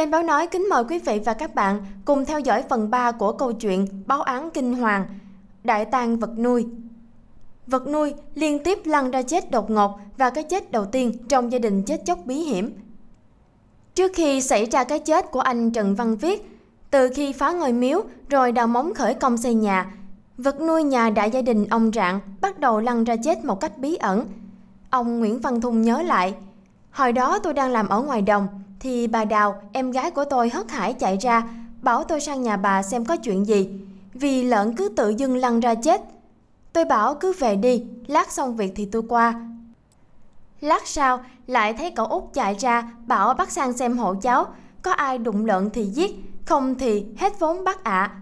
Kênh Báo Nói kính mời quý vị và các bạn cùng theo dõi phần 3 của câu chuyện Báo án kinh hoàng, Đại tàng vật nuôi. Vật nuôi liên tiếp lăn ra chết đột ngột và cái chết đầu tiên trong gia đình chết chóc bí hiểm. Trước khi xảy ra cái chết của anh Trần Văn Viết, từ khi phá ngôi miếu rồi đào móng khởi công xây nhà, vật nuôi nhà đại gia đình ông Rạng bắt đầu lăn ra chết một cách bí ẩn. Ông Nguyễn Văn Thung nhớ lại, hồi đó tôi đang làm ở ngoài đồng, thì bà Đào, em gái của tôi hất hải chạy ra, bảo tôi sang nhà bà xem có chuyện gì, vì lợn cứ tự dưng lăn ra chết. Tôi bảo cứ về đi, lát xong việc thì tôi qua. Lát sau, lại thấy cậu út chạy ra, bảo bắt sang xem hộ cháu, có ai đụng lợn thì giết, không thì hết vốn bắt ạ. À.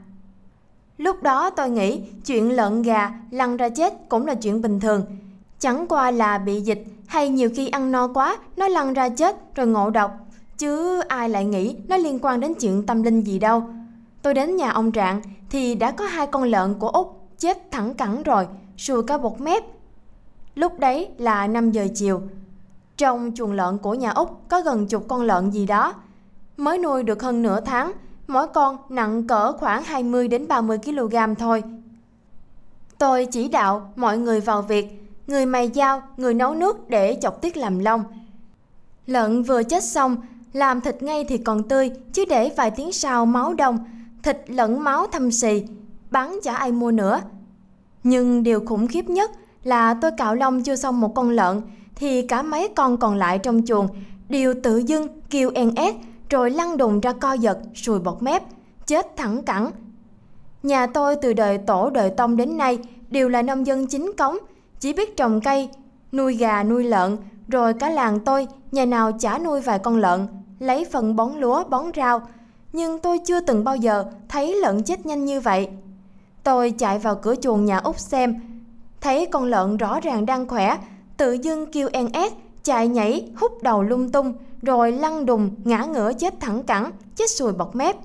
Lúc đó tôi nghĩ chuyện lợn gà lăn ra chết cũng là chuyện bình thường. Chẳng qua là bị dịch hay nhiều khi ăn no quá nó lăn ra chết rồi ngộ độc Chứ ai lại nghĩ nó liên quan đến chuyện tâm linh gì đâu. Tôi đến nhà ông Trạng thì đã có hai con lợn của Úc chết thẳng cẳng rồi, sùi cả bột mép. Lúc đấy là 5 giờ chiều. Trong chuồng lợn của nhà Úc có gần chục con lợn gì đó. Mới nuôi được hơn nửa tháng, mỗi con nặng cỡ khoảng 20 đến 30 kg thôi. Tôi chỉ đạo mọi người vào việc, người mày dao, người nấu nước để chọc tiết làm lông. Lợn vừa chết xong, làm thịt ngay thì còn tươi, chứ để vài tiếng sau máu đông, thịt lẫn máu thâm xì, bán chả ai mua nữa. Nhưng điều khủng khiếp nhất là tôi cạo lông chưa xong một con lợn, thì cả mấy con còn lại trong chuồng đều tự dưng kêu en ét rồi lăn đùng ra co giật, sùi bọt mép, chết thẳng cẳng. Nhà tôi từ đời tổ đời tông đến nay đều là nông dân chính cống, chỉ biết trồng cây, nuôi gà, nuôi lợn, rồi cả làng tôi nhà nào chả nuôi vài con lợn lấy phần bón lúa bón rau, nhưng tôi chưa từng bao giờ thấy lợn chết nhanh như vậy. Tôi chạy vào cửa chuồng nhà Úc xem, thấy con lợn rõ ràng đang khỏe, tự dưng kêu en ét, chạy nhảy, hút đầu lung tung, rồi lăn đùng, ngã ngửa chết thẳng cẳng, chết sùi bọt mép.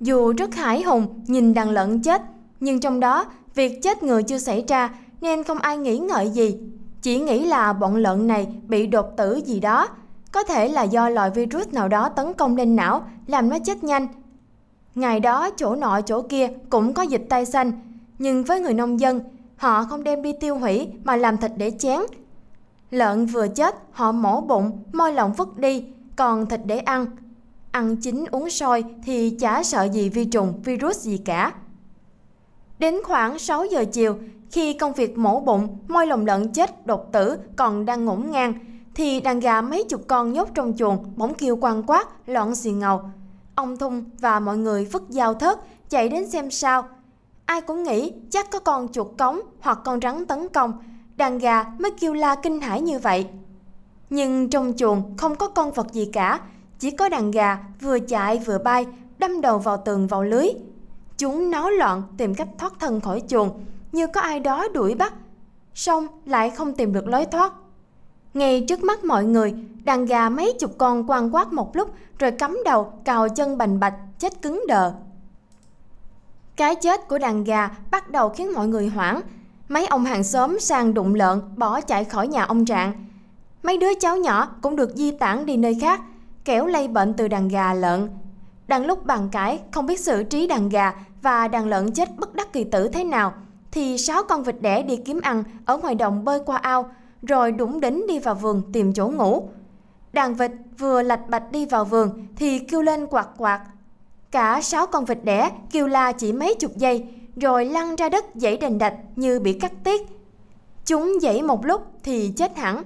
Dù rất hãi hùng nhìn đàn lợn chết, nhưng trong đó việc chết người chưa xảy ra nên không ai nghĩ ngợi gì. Chỉ nghĩ là bọn lợn này bị đột tử gì đó có thể là do loại virus nào đó tấn công lên não, làm nó chết nhanh. Ngày đó chỗ nọ chỗ kia cũng có dịch tay xanh, nhưng với người nông dân, họ không đem đi tiêu hủy mà làm thịt để chén. Lợn vừa chết, họ mổ bụng, môi lỏng vứt đi, còn thịt để ăn. Ăn chín uống sôi thì chả sợ gì vi trùng, virus gì cả. Đến khoảng 6 giờ chiều, khi công việc mổ bụng, môi lồng lợn chết đột tử còn đang ngủ ngang, thì đàn gà mấy chục con nhốt trong chuồng bỗng kêu quang quát, loạn xì ngầu. Ông Thung và mọi người vứt dao thớt, chạy đến xem sao. Ai cũng nghĩ chắc có con chuột cống hoặc con rắn tấn công, đàn gà mới kêu la kinh hãi như vậy. Nhưng trong chuồng không có con vật gì cả, chỉ có đàn gà vừa chạy vừa bay, đâm đầu vào tường vào lưới. Chúng náo loạn tìm cách thoát thân khỏi chuồng, như có ai đó đuổi bắt, xong lại không tìm được lối thoát ngay trước mắt mọi người, đàn gà mấy chục con quan quát một lúc rồi cắm đầu cào chân bành bạch, chết cứng đờ. Cái chết của đàn gà bắt đầu khiến mọi người hoảng. Mấy ông hàng xóm sang đụng lợn, bỏ chạy khỏi nhà ông Trạng. Mấy đứa cháu nhỏ cũng được di tản đi nơi khác, kẻo lây bệnh từ đàn gà lợn. Đang lúc bàn cãi không biết xử trí đàn gà và đàn lợn chết bất đắc kỳ tử thế nào, thì sáu con vịt đẻ đi kiếm ăn ở ngoài đồng bơi qua ao, rồi đúng đính đi vào vườn tìm chỗ ngủ. Đàn vịt vừa lạch bạch đi vào vườn thì kêu lên quạt quạt. Cả sáu con vịt đẻ kêu la chỉ mấy chục giây, rồi lăn ra đất dãy đành đạch như bị cắt tiết. Chúng dãy một lúc thì chết hẳn.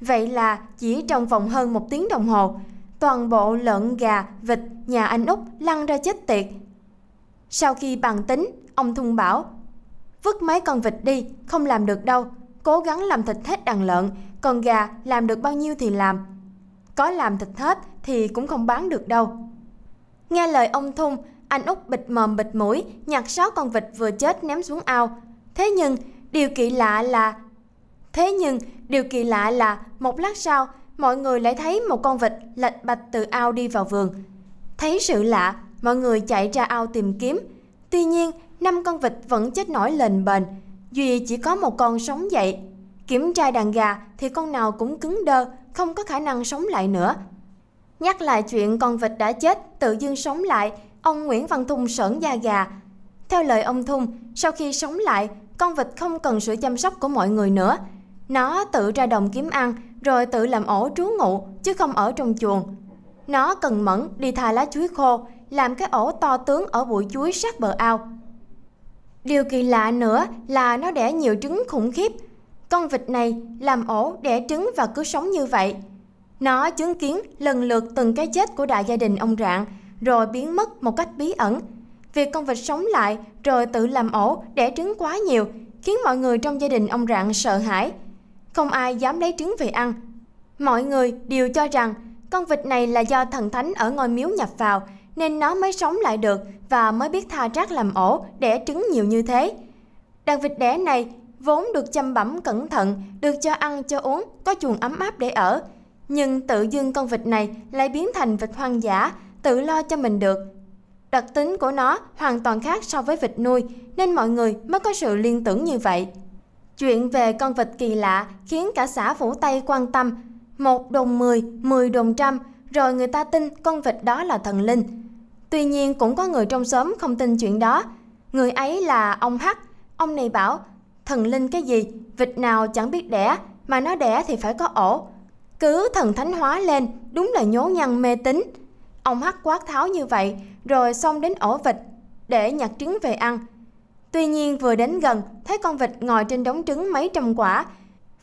Vậy là chỉ trong vòng hơn một tiếng đồng hồ, toàn bộ lợn gà, vịt nhà anh Úc lăn ra chết tiệt. Sau khi bàn tính, ông Thung bảo, vứt mấy con vịt đi, không làm được đâu, cố gắng làm thịt hết đàn lợn, còn gà làm được bao nhiêu thì làm. Có làm thịt hết thì cũng không bán được đâu. Nghe lời ông Thung, anh úc bịt mồm bịt mũi, nhặt sáu con vịt vừa chết ném xuống ao. Thế nhưng, điều kỳ lạ là... Thế nhưng, điều kỳ lạ là một lát sau, mọi người lại thấy một con vịt lệch bạch từ ao đi vào vườn. Thấy sự lạ, mọi người chạy ra ao tìm kiếm. Tuy nhiên, năm con vịt vẫn chết nổi lềnh bềnh, Duy chỉ có một con sống dậy. Kiểm tra đàn gà thì con nào cũng cứng đơ, không có khả năng sống lại nữa. Nhắc lại chuyện con vịt đã chết, tự dưng sống lại, ông Nguyễn Văn Thung sởn da gà. Theo lời ông Thung, sau khi sống lại, con vịt không cần sự chăm sóc của mọi người nữa. Nó tự ra đồng kiếm ăn, rồi tự làm ổ trú ngụ, chứ không ở trong chuồng. Nó cần mẫn đi thà lá chuối khô, làm cái ổ to tướng ở bụi chuối sát bờ ao. Điều kỳ lạ nữa là nó đẻ nhiều trứng khủng khiếp. Con vịt này làm ổ đẻ trứng và cứ sống như vậy. Nó chứng kiến lần lượt từng cái chết của đại gia đình ông Rạng, rồi biến mất một cách bí ẩn. Việc con vịt sống lại rồi tự làm ổ đẻ trứng quá nhiều khiến mọi người trong gia đình ông Rạng sợ hãi. Không ai dám lấy trứng về ăn. Mọi người đều cho rằng con vịt này là do thần thánh ở ngôi miếu nhập vào nên nó mới sống lại được và mới biết tha rác làm ổ đẻ trứng nhiều như thế. Đàn vịt đẻ này vốn được chăm bẩm cẩn thận, được cho ăn cho uống, có chuồng ấm áp để ở. Nhưng tự dưng con vịt này lại biến thành vịt hoang dã, tự lo cho mình được. Đặc tính của nó hoàn toàn khác so với vịt nuôi, nên mọi người mới có sự liên tưởng như vậy. Chuyện về con vịt kỳ lạ khiến cả xã Phủ Tây quan tâm. Một đồng mười, mười đồng trăm, rồi người ta tin con vịt đó là thần linh. Tuy nhiên cũng có người trong xóm không tin chuyện đó. Người ấy là ông h Ông này bảo, thần linh cái gì, vịt nào chẳng biết đẻ, mà nó đẻ thì phải có ổ. Cứ thần thánh hóa lên, đúng là nhố nhăn mê tín. Ông h quát tháo như vậy, rồi xong đến ổ vịt để nhặt trứng về ăn. Tuy nhiên vừa đến gần, thấy con vịt ngồi trên đống trứng mấy trăm quả,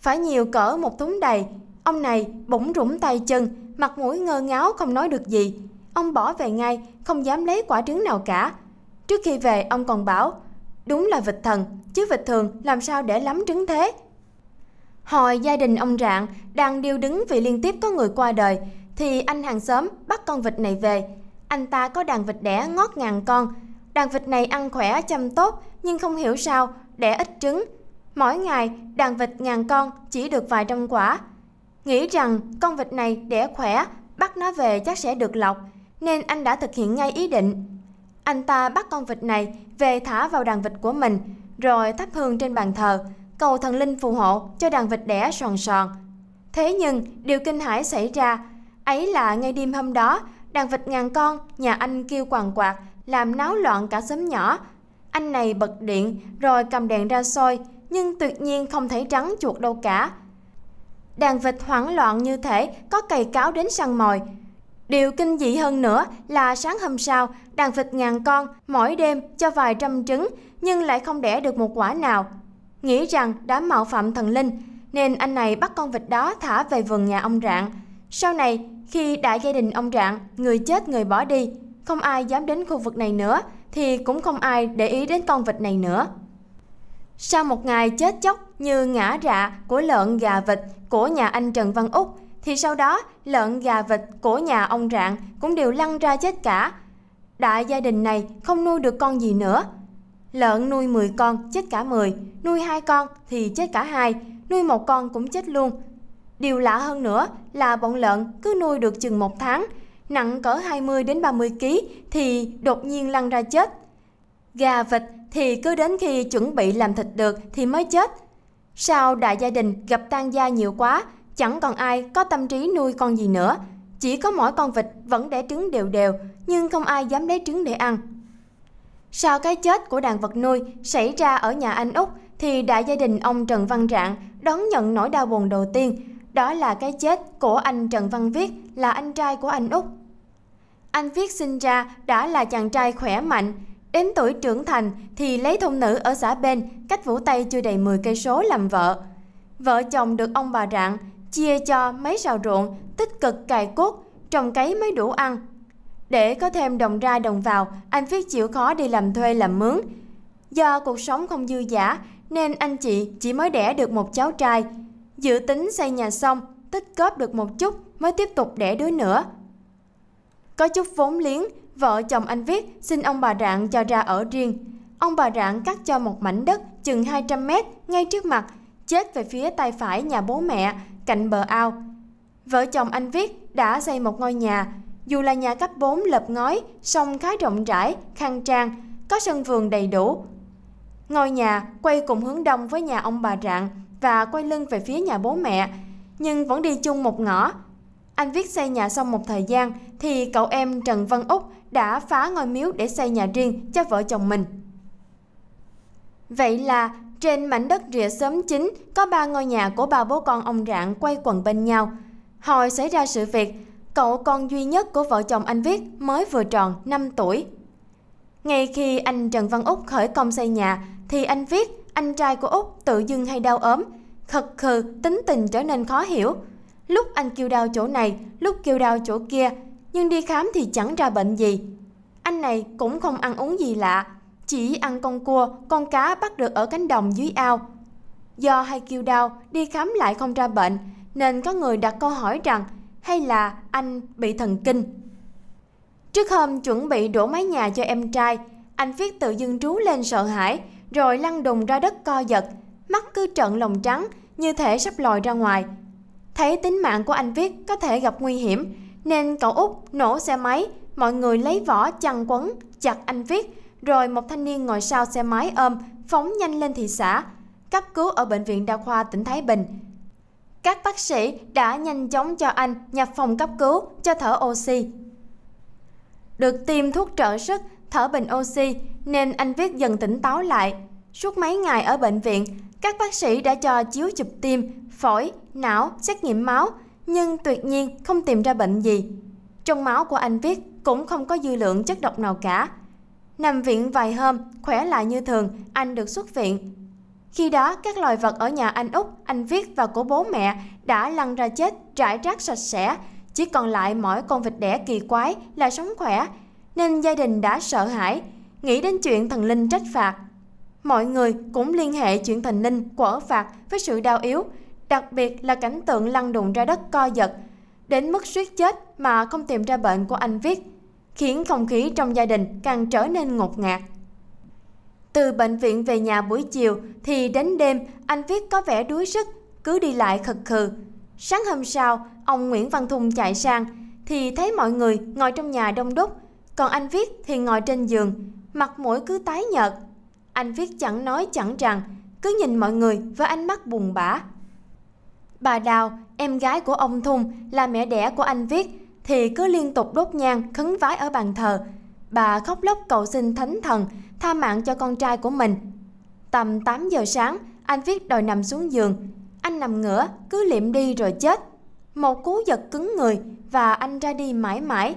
phải nhiều cỡ một thúng đầy. Ông này bỗng rủng tay chân, mặt mũi ngơ ngáo không nói được gì, Ông bỏ về ngay, không dám lấy quả trứng nào cả. Trước khi về, ông còn bảo, đúng là vịt thần, chứ vịt thường làm sao để lắm trứng thế. Hồi gia đình ông Rạng đang điêu đứng vì liên tiếp có người qua đời, thì anh hàng xóm bắt con vịt này về. Anh ta có đàn vịt đẻ ngót ngàn con. Đàn vịt này ăn khỏe, chăm tốt, nhưng không hiểu sao, đẻ ít trứng. Mỗi ngày, đàn vịt ngàn con chỉ được vài trăm quả. Nghĩ rằng con vịt này đẻ khỏe, bắt nó về chắc sẽ được lọc nên anh đã thực hiện ngay ý định. Anh ta bắt con vịt này về thả vào đàn vịt của mình, rồi thắp hương trên bàn thờ, cầu thần linh phù hộ cho đàn vịt đẻ sòn sòn. Thế nhưng, điều kinh hãi xảy ra, ấy là ngay đêm hôm đó, đàn vịt ngàn con, nhà anh kêu quàng quạt, làm náo loạn cả xóm nhỏ. Anh này bật điện, rồi cầm đèn ra soi, nhưng tuyệt nhiên không thấy trắng chuột đâu cả. Đàn vịt hoảng loạn như thể có cày cáo đến săn mồi, Điều kinh dị hơn nữa là sáng hôm sau, đàn vịt ngàn con mỗi đêm cho vài trăm trứng nhưng lại không đẻ được một quả nào. Nghĩ rằng đã mạo phạm thần linh nên anh này bắt con vịt đó thả về vườn nhà ông Rạng. Sau này, khi đại gia đình ông Rạng, người chết người bỏ đi, không ai dám đến khu vực này nữa thì cũng không ai để ý đến con vịt này nữa. Sau một ngày chết chóc như ngã rạ của lợn gà vịt của nhà anh Trần Văn Úc thì sau đó lợn gà vịt của nhà ông Rạng cũng đều lăn ra chết cả. Đại gia đình này không nuôi được con gì nữa. Lợn nuôi 10 con chết cả 10, nuôi hai con thì chết cả hai, nuôi một con cũng chết luôn. Điều lạ hơn nữa là bọn lợn cứ nuôi được chừng một tháng, nặng cỡ 20 đến 30 kg thì đột nhiên lăn ra chết. Gà vịt thì cứ đến khi chuẩn bị làm thịt được thì mới chết. Sao đại gia đình gặp tan gia nhiều quá chẳng còn ai có tâm trí nuôi con gì nữa. Chỉ có mỗi con vịt vẫn đẻ trứng đều đều, nhưng không ai dám lấy trứng để ăn. Sau cái chết của đàn vật nuôi xảy ra ở nhà anh Úc, thì đại gia đình ông Trần Văn Rạng đón nhận nỗi đau buồn đầu tiên, đó là cái chết của anh Trần Văn Viết, là anh trai của anh Úc. Anh Viết sinh ra đã là chàng trai khỏe mạnh, đến tuổi trưởng thành thì lấy thôn nữ ở xã bên, cách Vũ Tây chưa đầy 10 cây số làm vợ. Vợ chồng được ông bà Rạng chia cho mấy sào ruộng, tích cực cày cốt, trồng cấy mới đủ ăn. Để có thêm đồng ra đồng vào, anh Viết chịu khó đi làm thuê làm mướn. Do cuộc sống không dư giả, nên anh chị chỉ mới đẻ được một cháu trai. Dự tính xây nhà xong, tích góp được một chút mới tiếp tục đẻ đứa nữa. Có chút vốn liếng, vợ chồng anh Viết xin ông bà Rạng cho ra ở riêng. Ông bà Rạng cắt cho một mảnh đất chừng 200 mét ngay trước mặt, chết về phía tay phải nhà bố mẹ, cạnh bờ ao. Vợ chồng anh Viết đã xây một ngôi nhà, dù là nhà cấp 4 lợp ngói, song khá rộng rãi, khang trang, có sân vườn đầy đủ. Ngôi nhà quay cùng hướng đông với nhà ông bà Rạng và quay lưng về phía nhà bố mẹ, nhưng vẫn đi chung một ngõ. Anh Viết xây nhà xong một thời gian thì cậu em Trần Văn Úc đã phá ngôi miếu để xây nhà riêng cho vợ chồng mình. Vậy là trên mảnh đất rìa xóm chính có ba ngôi nhà của ba bố con ông Rạng quay quần bên nhau. Hồi xảy ra sự việc, cậu con duy nhất của vợ chồng anh Viết mới vừa tròn 5 tuổi. Ngay khi anh Trần Văn Úc khởi công xây nhà thì anh Viết, anh trai của Úc tự dưng hay đau ốm, khật khừ, tính tình trở nên khó hiểu. Lúc anh kêu đau chỗ này, lúc kêu đau chỗ kia, nhưng đi khám thì chẳng ra bệnh gì. Anh này cũng không ăn uống gì lạ, chỉ ăn con cua, con cá bắt được ở cánh đồng dưới ao. Do hay kêu đau, đi khám lại không ra bệnh, nên có người đặt câu hỏi rằng hay là anh bị thần kinh. Trước hôm chuẩn bị đổ mái nhà cho em trai, anh viết tự dưng rú lên sợ hãi, rồi lăn đùng ra đất co giật, mắt cứ trợn lồng trắng, như thể sắp lòi ra ngoài. Thấy tính mạng của anh viết có thể gặp nguy hiểm, nên cậu út nổ xe máy, mọi người lấy vỏ chăn quấn, chặt anh viết, rồi một thanh niên ngồi sau xe máy ôm, phóng nhanh lên thị xã, cấp cứu ở Bệnh viện Đa khoa tỉnh Thái Bình. Các bác sĩ đã nhanh chóng cho anh nhập phòng cấp cứu cho thở oxy. Được tiêm thuốc trợ sức, thở bình oxy nên anh viết dần tỉnh táo lại. Suốt mấy ngày ở bệnh viện, các bác sĩ đã cho chiếu chụp tim, phổi, não, xét nghiệm máu, nhưng tuyệt nhiên không tìm ra bệnh gì. Trong máu của anh viết cũng không có dư lượng chất độc nào cả. Nằm viện vài hôm, khỏe lại như thường, anh được xuất viện. Khi đó, các loài vật ở nhà anh Úc, anh Viết và của bố mẹ đã lăn ra chết, rải rác sạch sẽ. Chỉ còn lại mỗi con vịt đẻ kỳ quái là sống khỏe, nên gia đình đã sợ hãi, nghĩ đến chuyện thần linh trách phạt. Mọi người cũng liên hệ chuyện thần linh quở phạt với sự đau yếu, đặc biệt là cảnh tượng lăn đùng ra đất co giật, đến mức suýt chết mà không tìm ra bệnh của anh Viết khiến không khí trong gia đình càng trở nên ngột ngạt. Từ bệnh viện về nhà buổi chiều thì đến đêm anh Viết có vẻ đuối sức, cứ đi lại khật khừ. Sáng hôm sau, ông Nguyễn Văn Thùng chạy sang thì thấy mọi người ngồi trong nhà đông đúc, còn anh Viết thì ngồi trên giường, mặt mũi cứ tái nhợt. Anh Viết chẳng nói chẳng rằng, cứ nhìn mọi người với ánh mắt buồn bã. Bà Đào, em gái của ông Thùng là mẹ đẻ của anh Viết, thì cứ liên tục đốt nhang khấn vái ở bàn thờ. Bà khóc lóc cầu xin thánh thần tha mạng cho con trai của mình. Tầm 8 giờ sáng, anh viết đòi nằm xuống giường. Anh nằm ngửa, cứ liệm đi rồi chết. Một cú giật cứng người và anh ra đi mãi mãi.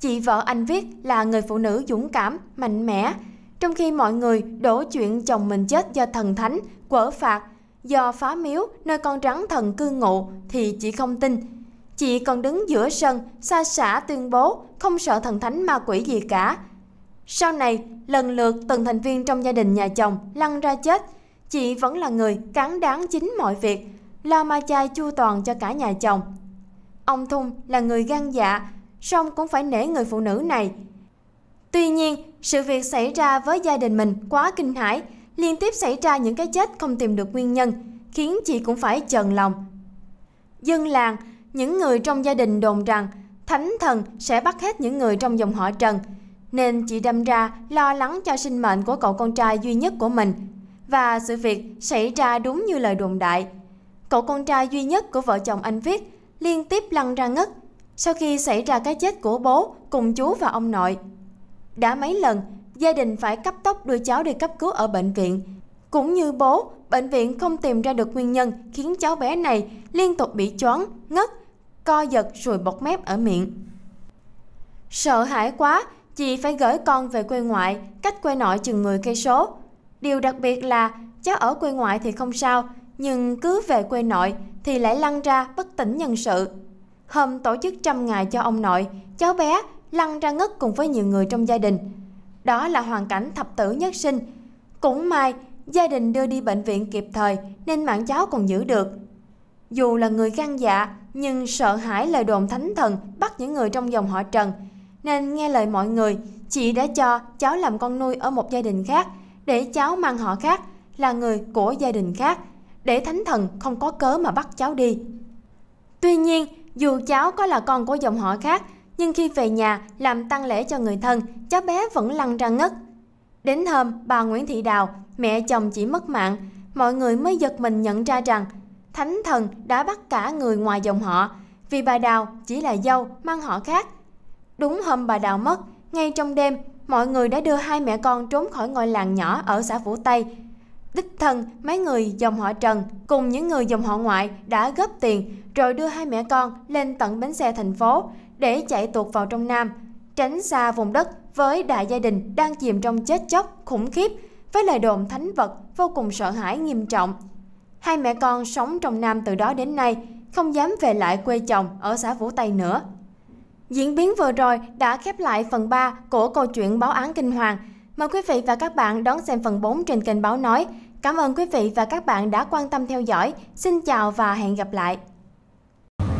Chị vợ anh viết là người phụ nữ dũng cảm, mạnh mẽ, trong khi mọi người đổ chuyện chồng mình chết do thần thánh, quở phạt, do phá miếu nơi con rắn thần cư ngụ thì chị không tin, Chị còn đứng giữa sân, xa xả tuyên bố không sợ thần thánh ma quỷ gì cả. Sau này, lần lượt từng thành viên trong gia đình nhà chồng lăn ra chết. Chị vẫn là người cán đáng chính mọi việc, lo ma chai chu toàn cho cả nhà chồng. Ông Thung là người gan dạ, song cũng phải nể người phụ nữ này. Tuy nhiên, sự việc xảy ra với gia đình mình quá kinh hãi, liên tiếp xảy ra những cái chết không tìm được nguyên nhân, khiến chị cũng phải chần lòng. Dân làng những người trong gia đình đồn rằng thánh thần sẽ bắt hết những người trong dòng họ Trần, nên chị đâm ra lo lắng cho sinh mệnh của cậu con trai duy nhất của mình. Và sự việc xảy ra đúng như lời đồn đại. Cậu con trai duy nhất của vợ chồng anh Viết liên tiếp lăn ra ngất sau khi xảy ra cái chết của bố cùng chú và ông nội. Đã mấy lần, gia đình phải cấp tốc đưa cháu đi cấp cứu ở bệnh viện. Cũng như bố, bệnh viện không tìm ra được nguyên nhân khiến cháu bé này liên tục bị choáng, ngất co giật rồi bọt mép ở miệng. Sợ hãi quá, chị phải gửi con về quê ngoại, cách quê nội chừng 10 cây số. Điều đặc biệt là cháu ở quê ngoại thì không sao, nhưng cứ về quê nội thì lại lăn ra bất tỉnh nhân sự. Hôm tổ chức trăm ngày cho ông nội, cháu bé lăn ra ngất cùng với nhiều người trong gia đình. Đó là hoàn cảnh thập tử nhất sinh. Cũng may, gia đình đưa đi bệnh viện kịp thời nên mạng cháu còn giữ được. Dù là người gan dạ, nhưng sợ hãi lời đồn thánh thần bắt những người trong dòng họ Trần, nên nghe lời mọi người, chị đã cho cháu làm con nuôi ở một gia đình khác để cháu mang họ khác là người của gia đình khác để thánh thần không có cớ mà bắt cháu đi. Tuy nhiên, dù cháu có là con của dòng họ khác, nhưng khi về nhà làm tăng lễ cho người thân, cháu bé vẫn lăn ra ngất. Đến hôm, bà Nguyễn Thị Đào, mẹ chồng chỉ mất mạng, mọi người mới giật mình nhận ra rằng thánh thần đã bắt cả người ngoài dòng họ, vì bà Đào chỉ là dâu mang họ khác. Đúng hôm bà Đào mất, ngay trong đêm, mọi người đã đưa hai mẹ con trốn khỏi ngôi làng nhỏ ở xã Phủ Tây. Đích thân mấy người dòng họ Trần cùng những người dòng họ ngoại đã góp tiền rồi đưa hai mẹ con lên tận bến xe thành phố để chạy tuột vào trong Nam, tránh xa vùng đất với đại gia đình đang chìm trong chết chóc khủng khiếp với lời đồn thánh vật vô cùng sợ hãi nghiêm trọng Hai mẹ con sống trong Nam từ đó đến nay, không dám về lại quê chồng ở xã Vũ Tây nữa. Diễn biến vừa rồi đã khép lại phần 3 của câu chuyện báo án kinh hoàng. Mời quý vị và các bạn đón xem phần 4 trên kênh Báo Nói. Cảm ơn quý vị và các bạn đã quan tâm theo dõi. Xin chào và hẹn gặp lại.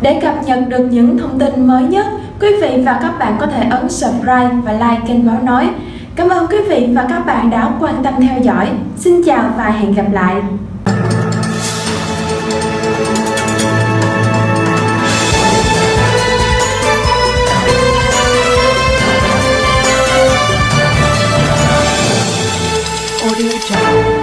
Để cập nhật được những thông tin mới nhất, quý vị và các bạn có thể ấn subscribe và like kênh Báo Nói. Cảm ơn quý vị và các bạn đã quan tâm theo dõi. Xin chào và hẹn gặp lại. Audio Jungle.